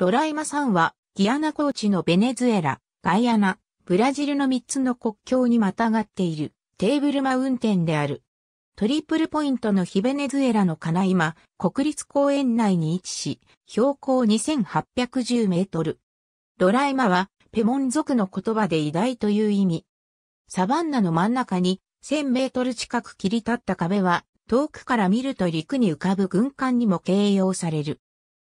ロライマ山は、ギアナ高地のベネズエラ、ガイアナ、ブラジルの3つの国境にまたがっているテーブルマウンテンである。トリプルポイントのヒベネズエラのカナイマ国立公園内に位置し、標高2810メートル。ロライマはペモン族の言葉で偉大という意味。サバンナの真ん中に1000メートル近く切り立った壁は遠くから見ると陸に浮かぶ軍艦にも形容される。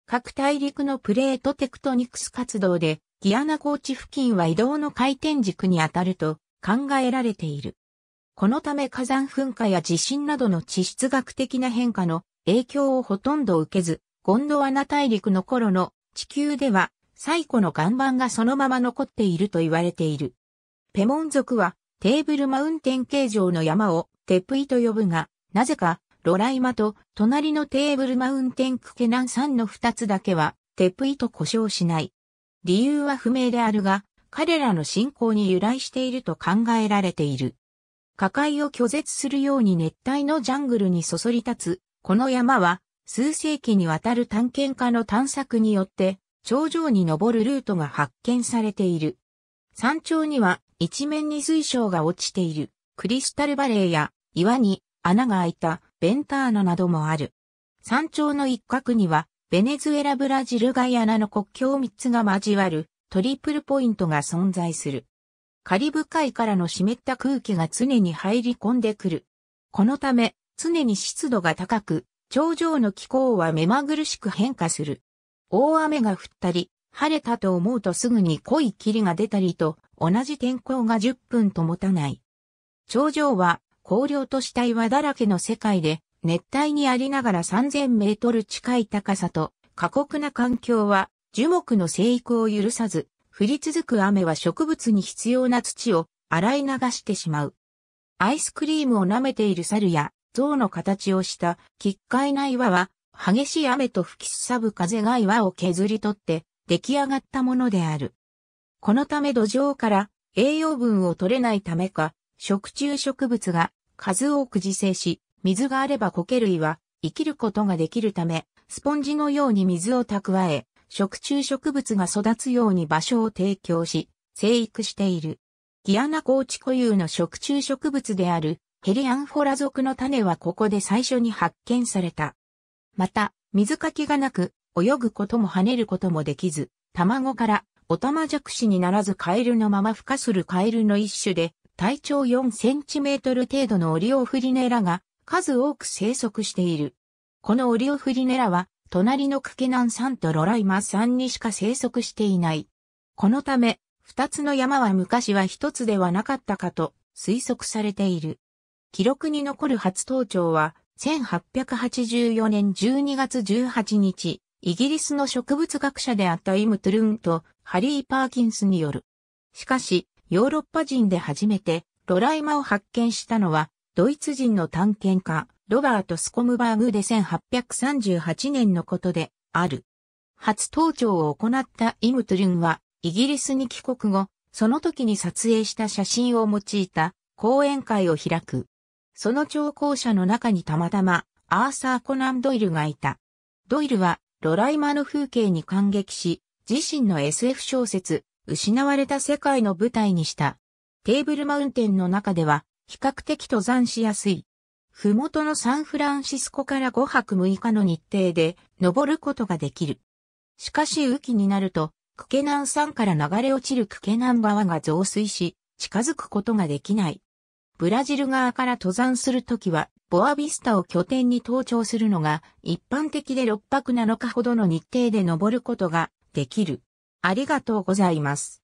各大陸のプレートテクトニクス活動で、ギアナ高地付近は移動の回転軸に当たると考えられている。このため火山噴火や地震などの地質学的な変化の影響をほとんど受けず、ゴンドワナ大陸の頃の地球では最古の岩盤がそのまま残っていると言われている。ペモン族はテーブルマウンテン形状の山をテプイと呼ぶが、なぜかロライマと隣のテーブルマウンテンクケナン山の二つだけはテプイと故障しない。理由は不明であるが、彼らの信仰に由来していると考えられている。火海を拒絶するように熱帯のジャングルにそそり立つ、この山は数世紀にわたる探検家の探索によって頂上に登るルートが発見されている。山頂には一面に水晶が落ちているクリスタルバレーや岩に穴が開いたベンターノなどもある。山頂の一角には、ベネズエラブラジルガイアナの国境3つが交わるトリプルポイントが存在する。カリブ海からの湿った空気が常に入り込んでくる。このため、常に湿度が高く、頂上の気候は目まぐるしく変化する。大雨が降ったり、晴れたと思うとすぐに濃い霧が出たりと、同じ天候が10分と持たない。頂上は荒涼とした岩だらけの世界で、熱帯にありながら3000メートル近い高さと、過酷な環境は、樹木の生育を許さず、降り続く雨は植物に必要な土を洗い流してしまう。アイスクリームを舐めている猿や象の形をした奇怪な岩は激しい雨と吹きすさぶ風が岩を削り取って出来上がったものである。このため土壌から栄養分を取れないためか食虫植物が数多く自生し、水があれば苔類は生きることができるため、スポンジのように水を蓄え、食虫植物が育つように場所を提供し、生育している。ギアナ高地固有の食虫植物であるヘリアンフォラ属の種はここで最初に発見された。また、水かきがなく、泳ぐことも跳ねることもできず、卵からオタマジャクシにならずカエルのまま孵化するカエルの一種で、体長4センチメートル程度のオリオフリネラが数多く生息している。このオリオフリネラは、隣のクケナン山とロライマ山にしか生息していない。このため、二つの山は昔は一つではなかったかと推測されている。記録に残る初登頂は、1884年12月18日、イギリスの植物学者であったイム・トゥルンとハリー・パーキンスによる。しかし、ヨーロッパ人で初めてロライマを発見したのは、ドイツ人の探検家、ロバート・スコムバーグで1838年のことである。初登頂を行ったイムトゥルンは、イギリスに帰国後、その時に撮影した写真を用いた講演会を開く。その聴講者の中にたまたまアーサー・コナン・ドイルがいた。ドイルはロライマの風景に感激し、自身の SF 小説、失われた世界の舞台にした。テーブルマウンテンの中では、比較的登山しやすい。ふもとのサンフランシスコから5泊6日の日程で登ることができる。しかし雨季になると、クケナン山から流れ落ちるクケナン川が増水し、近づくことができない。ブラジル側から登山するときは、ボアビスタを拠点に登頂するのが一般的で6泊7日ほどの日程で登ることができる。ありがとうございます。